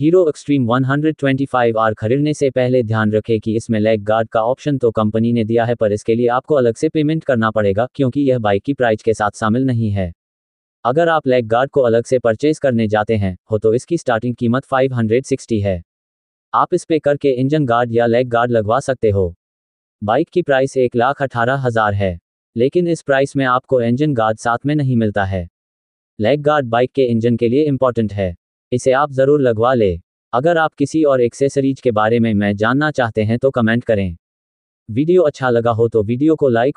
hero extreme 125 are खरीदने से पहले ध्यान रखें कि इसमें लेग गार्ड का ऑप्शन तो कंपनी ने दिया है पर इसके लिए आपको अलग से पेमेंट करना पड़ेगा क्योंकि यह बाइक की प्राइस के साथ शामिल नहीं है अगर आप लेग गार्ड को अलग से परचेज करने जाते हैं हो तो इसकी स्टार्टिंग कीमत 560 है आप इस पे करके इंजन गार्ड या लेग गार्ड लगवा सकते हो बाइक की प्राइस एक लाख अठारह हजार है लेकिन इस प्राइस में आपको इंजन गार्ड साथ में नहीं मिलता है लेग गार्ड बाइक के इंजन के लिए इम्पॉर्टेंट है इसे आप ज़रूर लगवा ले अगर आप किसी और एक्सेसरीज के बारे में मैं जानना चाहते हैं तो कमेंट करें वीडियो अच्छा लगा हो तो वीडियो को लाइक